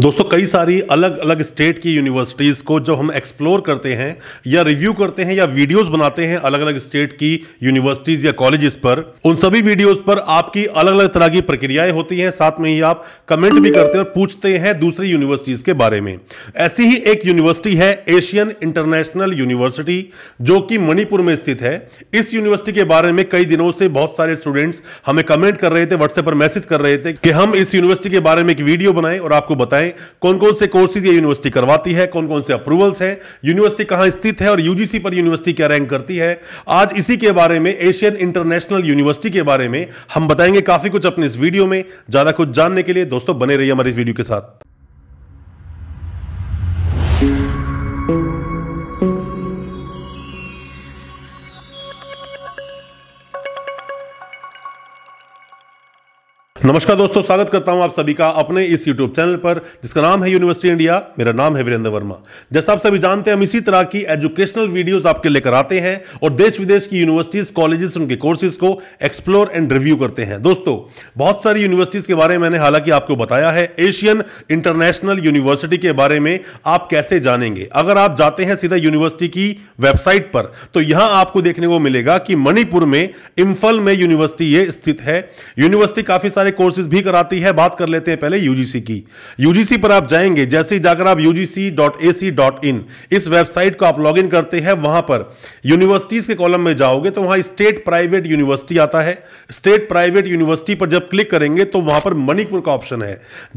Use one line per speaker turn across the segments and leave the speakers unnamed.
दोस्तों कई सारी अलग अलग स्टेट की यूनिवर्सिटीज़ को जब हम एक्सप्लोर करते हैं या रिव्यू करते हैं या वीडियोस बनाते हैं अलग अलग स्टेट की यूनिवर्सिटीज़ या कॉलेजेस पर उन सभी वीडियोस पर आपकी अलग अलग तरह की प्रक्रियाएं होती हैं साथ में ही आप कमेंट भी करते हैं और पूछते हैं दूसरी यूनिवर्सिटीज़ के बारे में ऐसी ही एक यूनिवर्सिटी है एशियन इंटरनेशनल यूनिवर्सिटी जो कि मणिपुर में स्थित है इस यूनिवर्सिटी के बारे में कई दिनों से बहुत सारे स्टूडेंट्स हमें कमेंट कर रहे थे व्हाट्सएप पर मैसेज कर रहे थे कि हम इस यूनिवर्सिटी के बारे में एक वीडियो बनाएं और आपको बताएं करें कौन कौन से कोर्सेज ये यूनिवर्सिटी करवाती है कौन कौन से अप्रूवल्स हैं यूनिवर्सिटी कहाँ स्थित है और यूजीसी पर यूनिवर्सिटी क्या रैंक करती है आज इसी के बारे में एशियन इंटरनेशनल यूनिवर्सिटी के बारे में हम बताएंगे काफी कुछ अपने इस वीडियो में ज्यादा कुछ जानने के लिए दोस्तों बने रहिए हमारे इस वीडियो के साथ नमस्कार दोस्तों स्वागत करता हूं आप सभी का अपने इस YouTube चैनल पर जिसका नाम है यूनिवर्सिटी इंडिया मेरा नाम है वीरेंद्र वर्मा जैसा आप सभी जानते हैं हम इसी तरह की एजुकेशनल वीडियोस आपके लेकर आते हैं और देश विदेश की यूनिवर्सिटीज कॉलेजेस उनके कोर्सेज को एक्सप्लोर एंड रिव्यू करते हैं दोस्तों बहुत सारी यूनिवर्सिटीज के बारे में मैंने हालांकि आपको बताया है एशियन इंटरनेशनल यूनिवर्सिटी के बारे में आप कैसे जानेंगे अगर आप जाते हैं सीधा यूनिवर्सिटी की वेबसाइट पर तो यहां आपको देखने को मिलेगा कि मणिपुर में इम्फल में यूनिवर्सिटी ये स्थित है यूनिवर्सिटी काफी सारे सारे कोर्सेज भी कराती है बात कर लेते हैं पहले यूजीसी की यूजीसी पर आप जाएंगे जैसे ही जाकर आप यूजीसी इस वेबसाइट को आप लॉग करते हैं वहां पर यूनिवर्सिटीज के कॉलम में जाओगे तो वहां स्टेट प्राइवेट यूनिवर्सिटी आता है स्टेट प्राइवेट यूनिवर्सिटी पर जब क्लिक करेंगे तो वहां पर मणिपुर का ऑप्शन है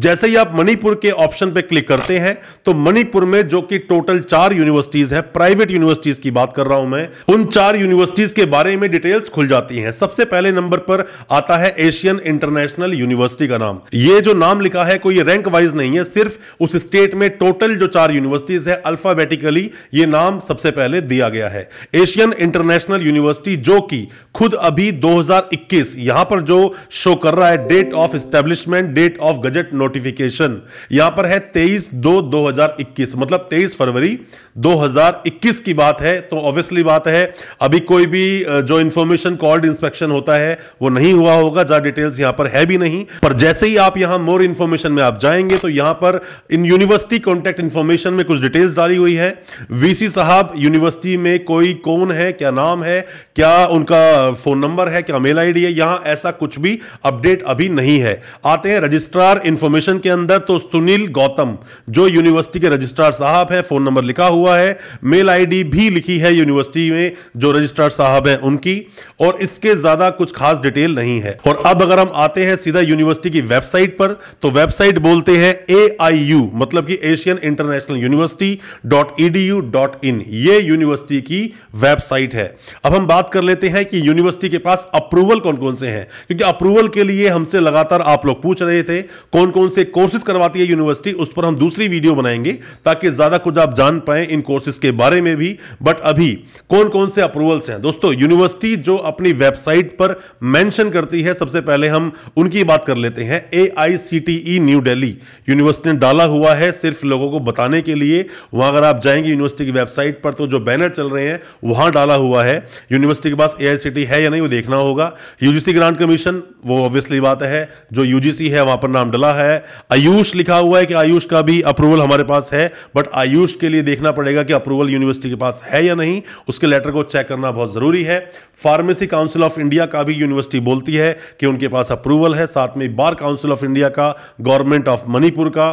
जैसे ही आप मणिपुर के ऑप्शन पर क्लिक करते हैं तो मणिपुर में जो कि टोटल चार यूनिवर्सिटीज है प्राइवेट यूनिवर्सिटीज की बात कर रहा हूं मैं उन चार यूनिवर्सिटीज के बारे में डिटेल्स खुल जाती हैं सबसे पहले नंबर पर आता है एशियन इंटरनेशनल नेशनल यूनिवर्सिटी का नाम ये जो नाम लिखा है कोई रैंक वाइज नहीं है सिर्फ उस स्टेट में टोटल जो चार यूनिवर्सिटीज है अल्फाबेटिकली ये नाम सबसे पहले दिया गया है एशियन इंटरनेशनल यूनिवर्सिटी जो कि खुद अभी 2021 यहां पर जो शो कर रहा है date of establishment date of gazette notification यहां पर है 23 दो 2021 मतलब 23 फरवरी 2021 की बात है तो ऑब्वियसली बात है अभी कोई भी जो इंफॉर्मेशन कॉल्ड इंस्पेक्शन होता है वो नहीं हुआ होगा जहां डिटेल्स यहां पर है भी नहीं पर जैसे ही आप यहां मोर इंफॉर्मेशन में आप जाएंगे तो यहां पर इन यूनिवर्सिटी कॉन्टैक्ट इंफॉर्मेशन में कुछ डिटेल्स डाली हुई है वीसी साहब यूनिवर्सिटी में कोई कौन है क्या नाम है क्या उनका फोन नंबर है क्या मेल आईडी है यहां ऐसा कुछ भी अपडेट अभी नहीं है आते हैं रजिस्ट्रार इंफॉर्मेशन के अंदर तो सुनील गौतम जो यूनिवर्सिटी के रजिस्ट्रार साहब है फोन नंबर लिखा हुआ है मेल आईडी भी लिखी है यूनिवर्सिटी में जो रजिस्ट्रार साहब है उनकी और इसके ज्यादा कुछ खास डिटेल नहीं है और अब अगर हम आते हैं सीधा यूनिवर्सिटी की वेबसाइट पर तो वेबसाइट बोलते हैं ए आई यू मतलब कि Asian international university dot E D U dot in ये यूनिवर्सिटी की वेबसाइट है अब हम बात कर लेते हैं कि यूनिवर्सिटी के पास अप्रूवल कौन कौन से हैं क्योंकि अप्रूवल के लिए हमसे लगातार आप लोग पूछ रहे थे कौन कौन से कोर्सेज करवाती है यूनिवर्सिटी उस पर हम दूसरी वीडियो बनाएंगे ताकि ज्यादा कुछ आप जान पाए इन कोर्सेज के बारे में भी बट अभी कौन कौन से अप्रूवल्स हैं दोस्तों यूनिवर्सिटी जो अपनी वेबसाइट पर मेंशन करती है सबसे पहले हम उनकी उनकी बात कर लेते हैं A I C T E New Delhi university ने डाला हुआ है सिर्फ लोगों को बताने के लिए वहां अगर आप जाएंगे यूनिवर्सिटी की वेबसाइट पर तो जो बैनर चल रहे हैं वहां डाला हुआ है यूनिवर्सिटी के पास ए आई सी टी है या नहीं वो देखना होगा यूजीसी ग्रांट कमीशन वो ऑब्वियसली बात है जो यूजीसी है वहां पर नाम डला है आयुष लिखा हुआ है कि आयुष का भी अप्रूवल हमारे पास है बट आयुष के लिए देखना पड़ेगा कि अप्रूवल यूनिवर्सिटी के पास है या नहीं उसके लेटर को चेक करना बहुत जरूरी है फार्मेसी काउंसिल ऑफ इंडिया का भी यूनिवर्सिटी बोलती है कि उनके पास अप्रूवल है है साथ में बार काउंसिल ऑफ इंडिया का गवर्नमेंट ऑफ मणिपुर का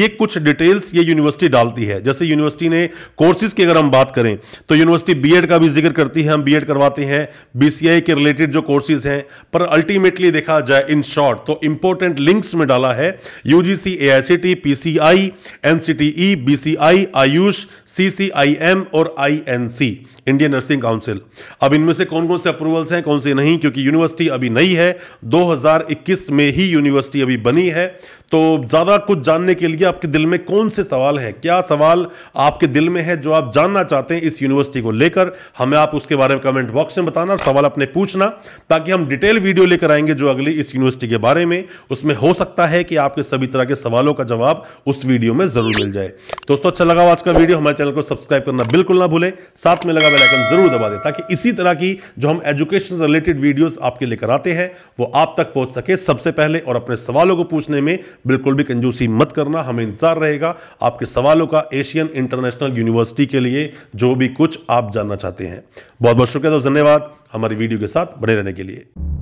ये कुछ डिटेल्स ये यूनिवर्सिटी डालती है जैसे यूनिवर्सिटी ने कोर्सेज की अगर हम बात करें तो यूनिवर्सिटी बीएड का भी जिक्र करती है हम बीएड करवाते हैं बीसीआई के रिलेटेड जो कोर्सेज हैं पर अल्टीमेटली देखा जाए इन शॉर्ट तो इंपॉर्टेंट लिंक्स में डाला है UGC AICT PCI NCTE I AYUSH C C I M और I N C Indian nursing council अब इनमें से कौन कौन से अप्रूवल्स हैं कौन से नहीं क्योंकि यूनिवर्सिटी अभी नई है 2021 में ही यूनिवर्सिटी अभी बनी है तो ज़्यादा कुछ जानने के लिए आपके दिल में कौन से सवाल हैं क्या सवाल आपके दिल में है जो आप जानना चाहते हैं इस यूनिवर्सिटी को लेकर हमें आप उसके बारे में कमेंट बॉक्स में बताना और सवाल अपने पूछना ताकि हम डिटेल वीडियो लेकर आएंगे जो अगली इस यूनिवर्सिटी के बारे में उसमें हो सकता है कि आपके सभी तरह के सवालों का जवाब उस वीडियो में ज़रूर मिल जाए दोस्तों अच्छा लगा आज का वीडियो हमारे चैनल को सब्सक्राइब करना बिल्कुल ना भूलें साथ में लगा बेलाइकन जरूर दबा दें ताकि इसी तरह की जो हम एजुकेशन रिलेटेड वीडियोज आपके लेकर आते हैं वो आप तक पहुंच सके सबसे पहले और अपने सवालों को पूछने में बिल्कुल भी कंजूसी मत करना हमें इंतजार रहेगा आपके सवालों का एशियन इंटरनेशनल यूनिवर्सिटी के लिए जो भी कुछ आप जानना चाहते हैं बहुत बहुत शुक्रिया दोस्तों धन्यवाद हमारी वीडियो के साथ बने रहने के लिए